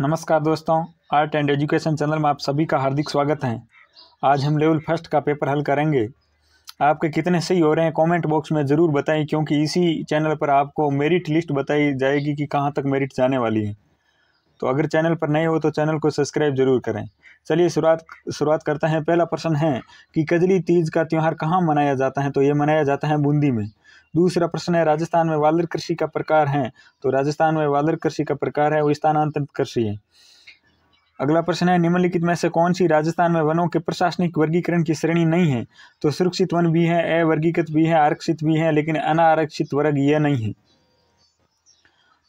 नमस्कार दोस्तों art and education channel में आप सभी का हार्दिक स्वागत है आज हम लेवल फर्स्ट का पेपर हल करेंगे आपके कितने सही हो रहे हैं कमेंट बॉक्स में ज़रूर बताएं क्योंकि इसी चैनल पर आपको मेरिट लिस्ट बताई जाएगी कि कहाँ तक मेरिट जाने वाली है तो अगर चैनल पर नए हो तो चैनल को सब्सक्राइब जरूर करें चलिए शुरुआत शुरुआत करते हैं पहला प्रश्न है कि कजली तीज का त्यौहार कहाँ मनाया जाता है तो ये मनाया जाता है बूंदी में दूसरा प्रश्न है राजस्थान में वालर कृषि का प्रकार है तो राजस्थान में वालर कृषि का प्रकार है वो स्थानांतरित कृषि है अगला प्रश्न है निम्नलिखित में से कौन सी राजस्थान में वनों के प्रशासनिक वर्गीकरण की श्रेणी नहीं है तो सुरक्षित वन भी है अवर्गीकृत भी है आरक्षित भी है लेकिन अनारक्षित वर्ग यह नहीं है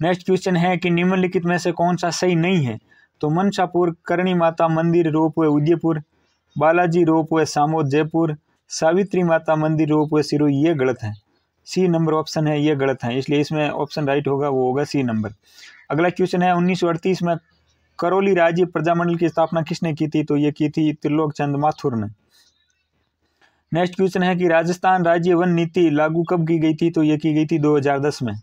नेक्स्ट क्वेश्चन है कि निम्नलिखित में से कौन सा सही नहीं है तो मनसापुर करणी माता मंदिर रोप हुए उदयपुर बालाजी रोप हुए सामोद जयपुर सावित्री माता मंदिर रोप हुए सिरो ये गलत है सी नंबर ऑप्शन है ये गलत है इसलिए इसमें ऑप्शन राइट होगा वो होगा सी नंबर अगला क्वेश्चन है उन्नीस में करौली राज्य प्रजामंडल की स्थापना किसने की थी तो ये की थी त्रिलोक चंद माथुर ने नेक्स्ट क्वेश्चन है कि राजस्थान राज्य वन नीति लागू कब की गई थी तो ये की गई थी 2010 में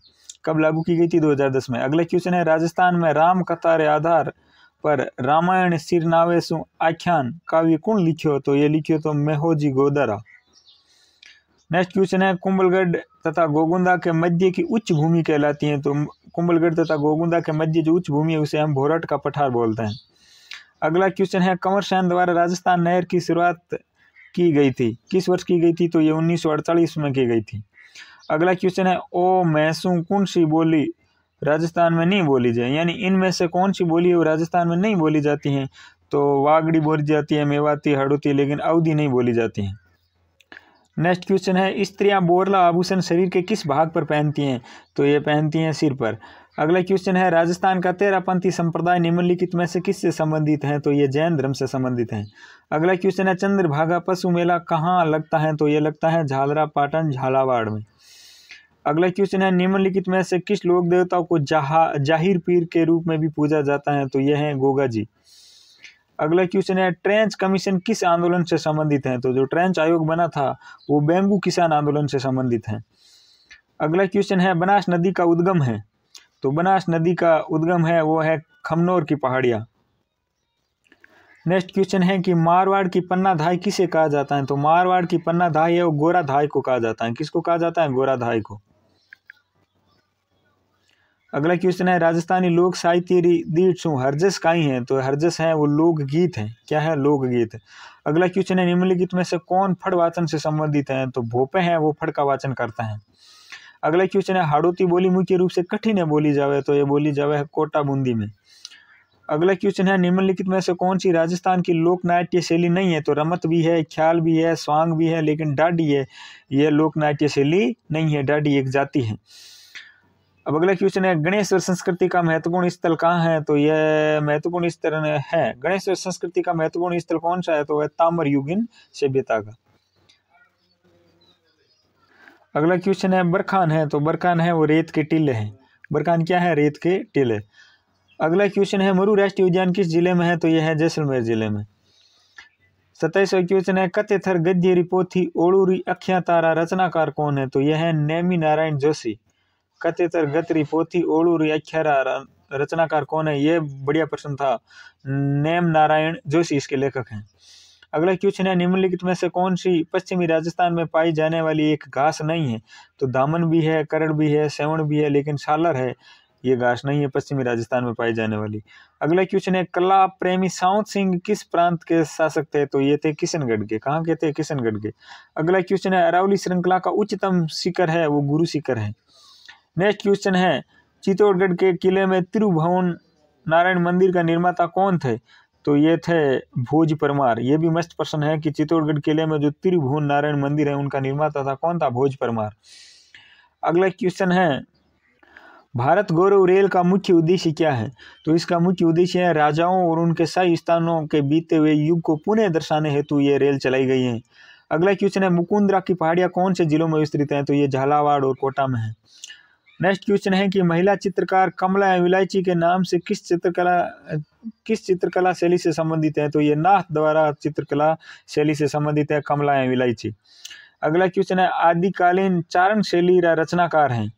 कब लागू की गई थी 2010 में अगला क्वेश्चन है राजस्थान में राम कथा रे आधार पर रामायण सिरनावेशु आख्यान काव्य कौन लिखियो तो ये लिखियो तो मेहोजी गोदारा नेक्स्ट क्वेश्चन है कुंभलगढ़ तथा गोगुंदा के मध्य की उच्च भूमि कहलाती है तो कुंभलगढ़ तथा गोगुंदा के मध्य जो उच्च भूमि है उसे हम भोरट का पठार बोलते हैं अगला क्वेश्चन है कंवर सैन द्वारा राजस्थान नहर की शुरुआत की गई थी किस वर्ष की गई थी तो ये अड़तालीस में की गई थी अगला क्वेश्चन है ओ मैसू कौन सी बोली राजस्थान में नहीं बोली जाए यानी इनमें से कौन सी बोली है वो राजस्थान में नहीं बोली जाती हैं तो वागड़ी बोली जाती है मेवाती हड़ोती लेकिन अवधि नहीं बोली जाती हैं नेक्स्ट क्वेश्चन है स्त्रियां बोरला आभूषण शरीर के किस भाग पर पहनती हैं तो ये पहनती हैं सिर पर अगला क्वेश्चन है राजस्थान का तेरापंथी संप्रदाय निम्नलिखित में से किससे संबंधित है तो ये जैन धर्म से संबंधित हैं अगला क्वेश्चन है चंद्रभागा पशु मेला कहाँ लगता है तो ये लगता है झालरा पाटन झालावाड़ में अगला क्वेश्चन है निम्नलिखित में से किस लोक देवताओं को जहा जाहिर पीर के रूप में भी पूजा जाता है तो यह है गोगा जी अगला क्वेश्चन है ट्रेंच कमीशन किस आंदोलन से संबंधित है तो जो ट्रेंच आयोग बना था वो बेंगू किसान आंदोलन से संबंधित है अगला क्वेश्चन है बनास नदी का उद्गम है तो बनास नदी का उद्गम है वो है खमनौर की पहाड़िया नेक्स्ट क्वेश्चन है कि मारवाड़ की पन्ना धाई किसे कहा जाता है तो मारवाड़ की पन्ना धाई है वो गोरा धाई को कहा जाता है किसको कहा जाता है गोरा धाई को अगला क्वेश्चन है राजस्थानी लोक साहित्य हरजस सू हर्जस काई है तो हर्जस है वो लोक गीत है क्या है लोक गीत अगला क्वेश्चन है निम्नलिखित में से कौन फड़ वाचन से संबंधित है तो भोपे हैं वो फड़ का वाचन करता है अगला क्वेश्चन है हाड़ोती बोली मुख्य रूप से कठिन है बोली जावे तो ये बोली जावे है कोटा बूंदी में अगला क्वेश्चन है निम्नलिखित में से कौन सी राजस्थान की लोक नाट्य शैली नहीं है तो रमत भी है ख्याल भी है स्वांग भी है लेकिन डाडी है यह लोक नाट्य शैली नहीं है डाडी एक जाति है अब अगला क्वेश्चन है गणेश्वर संस्कृति का महत्वपूर्ण स्थल कहाँ है तो यह महत्वपूर्ण स्थल है गणेश्वर संस्कृति का महत्वपूर्ण स्थल कौन सा है तो वह ताम्र युगिन सभ्यता का अगला क्वेश्चन है बरखान है तो बरखान है वो रेत के टीले हैं बरखान क्या है रेत के टीले अगला क्वेश्चन है मरु राष्ट्रीय उद्यान किस जिले में है तो यह है जैसलमेर जिले में सत्ताईसवा क्वेश्चन है कथे थर गद्य रिपोथी ओड़ूरी अख्या तारा रचनाकार कौन है तो यह है नेमी नारायण जोशी कतेतर गतरी पोथी ओड़ूरी अख्यारा रचनाकार कौन है ये बढ़िया प्रश्न था नेम नारायण जोशी इसके लेखक हैं अगला क्वेश्चन है निम्नलिखित में से कौन सी पश्चिमी राजस्थान में पाई जाने वाली एक घास नहीं है तो दामन भी है करड़ भी है सेवण भी है लेकिन सालर है ये घास नहीं है पश्चिमी राजस्थान में पाई जाने वाली अगला क्वेश्चन है कला प्रेमी साउथ सिंह किस प्रांत के शासक थे तो ये थे किशनगढ़ के कहाँ के थे किशनगढ़ के अगला क्वेश्चन है अरावली श्रृंखला का उच्चतम शिखर है वो गुरु शिखर है नेक्स्ट क्वेश्चन है चित्तौड़गढ़ के किले में त्रिभुवन नारायण मंदिर का निर्माता कौन थे तो ये थे भोज परमार ये भी मस्त प्रश्न है कि चित्तौड़गढ़ किले में जो त्रिभुवन नारायण मंदिर है उनका निर्माता था कौन था भोज परमार अगला क्वेश्चन है भारत गौरव रेल का मुख्य उद्देश्य क्या है तो इसका मुख्य उद्देश्य है राजाओं और उनके सही स्थानों के बीते हुए युग को पुनः दर्शाने हेतु ये रेल चलाई गई है अगला क्वेश्चन है मुकुंदरा की पहाड़ियाँ कौन से जिलों में विस्तृत हैं तो ये झालावाड़ और कोटा में है नेक्स्ट क्वेश्चन है कि महिला चित्रकार कमला विलायची के नाम से किस चित्रकला किस चित्रकला शैली से संबंधित है तो ये नाथ द्वारा चित्रकला शैली से संबंधित है कमला विलायची अगला क्वेश्चन है आदिकालीन चारण शैली रचनाकार हैं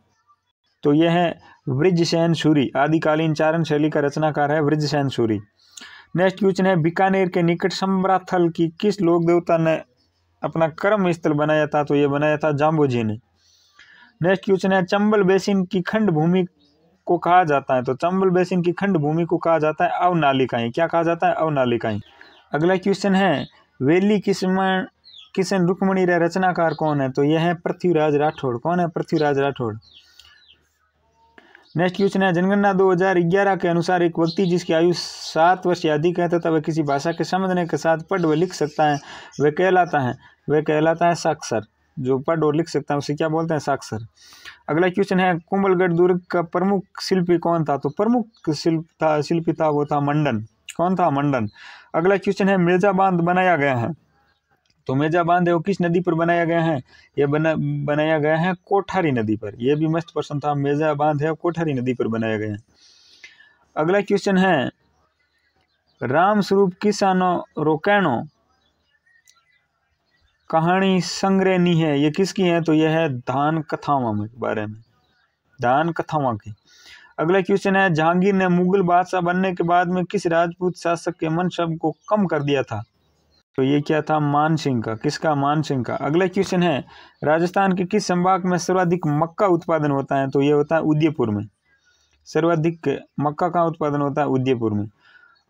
तो ये हैं वृजसैन सूरी आदिकालीन चारण शैली का रचनाकार है वृजसैन सूरी नेक्स्ट क्वेश्चन है बीकानेर के निकट सम्राथल की किस लोक देवता ने अपना कर्म स्थल बनाया था तो ये बनाया था जाम्बोजी ने नेक्स्ट क्वेश्चन है चंबल बेसिन की खंड भूमि को कहा जाता है तो चंबल बेसिन की खंड भूमि को कहा जाता है अवनालिकाएँ क्या कहा जाता है अवनालिकाएँ अगला क्वेश्चन है वेली किस्म किशन रुकमणी रचनाकार कौन है तो यह है पृथ्वीराज राठौड़ कौन है पृथ्वीराज राठौड़ नेक्स्ट क्वेश्चन है जनगणना 2011 के अनुसार एक व्यक्ति जिसकी आयु सात वर्ष या अधिक है तथा वह किसी भाषा के समझने के साथ पढ़ व लिख सकता है वह कहलाता है वह कहलाता है साक्षर जो पढ़ और लिख सकता है उसे क्या बोलते हैं साक्षर अगला क्वेश्चन है कुंभलगढ़ दुर्ग का प्रमुख शिल्पी कौन था तो प्रमुख शिल्प था शिल्पी था वो था मंडन कौन था मंडन अगला क्वेश्चन है मिर्जा बांध बनाया गया है तो मिर्जा बांध है वो किस नदी पर बनाया गया है ये बना बनाया गया है कोठारी नदी पर यह भी मस्त प्रश्न था मिर्जा बांध है कोठारी नदी पर बनाया गया है अगला क्वेश्चन है राम स्वरूप किसानो रोकैणो कहानी संग्रहणी है ये किसकी है तो यह है धान कथावा के बारे में धान कथावा की अगला क्वेश्चन है जहांगीर ने मुगल बादशाह बनने के बाद में किस राजपूत शासक के मनसब को कम कर दिया था तो ये क्या था मान सिंह का किसका मान सिंह का अगला क्वेश्चन है राजस्थान के किस संभाग में सर्वाधिक मक्का उत्पादन होता है तो ये होता है उदयपुर में सर्वाधिक मक्का का उत्पादन होता है उदयपुर में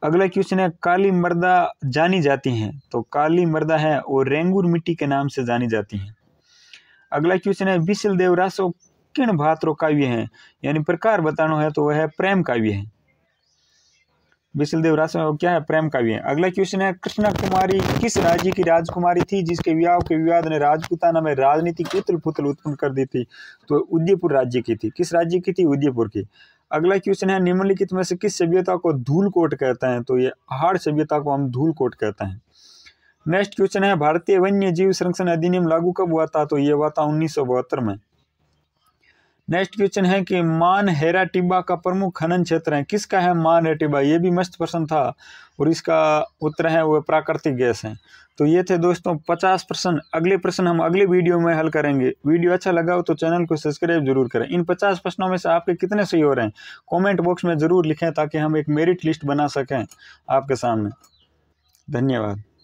अगला क्वेश्चन है काली मर्दा जानी जाती हैं तो काली मर्दा है और रेंगूर मिट्टी के नाम से जानी जाती हैं अगला क्वेश्चन है बिशल देवरासो किण भात्रो काव्य है यानी प्रकार बताना है तो वह है प्रेम काव्य है बिशल देवरासो क्या है प्रेम काव्य है अगला क्वेश्चन है कृष्णा कुमारी किस राज्य की राजकुमारी थी जिसके विवाह के विवाद ने राजपुताना में राजनीति की पुतल उत्पन्न कर दी थी तो उदयपुर राज्य की थी किस राज्य की थी उदयपुर की अगला क्वेश्चन है निम्नलिखित में से किस सभ्यता को धूल कोट कहते हैं तो ये आहार सभ्यता को हम धूल कोट कहते हैं नेक्स्ट क्वेश्चन है भारतीय वन्य जीव संरक्षण अधिनियम लागू कब हुआ था तो ये हुआ था उन्नीस में नेक्स्ट क्वेश्चन है कि मान हेरा टिब्बा का प्रमुख खनन क्षेत्र है किसका है मान हेरा ये भी मस्त प्रश्न था और इसका उत्तर है वह प्राकृतिक गैस है तो ये थे दोस्तों पचास प्रश्न अगले प्रश्न हम अगले वीडियो में हल करेंगे वीडियो अच्छा लगा हो तो चैनल को सब्सक्राइब जरूर करें इन पचास प्रश्नों में से आपके कितने सही हो रहे हैं कमेंट बॉक्स में ज़रूर लिखें ताकि हम एक मेरिट लिस्ट बना सकें आपके सामने धन्यवाद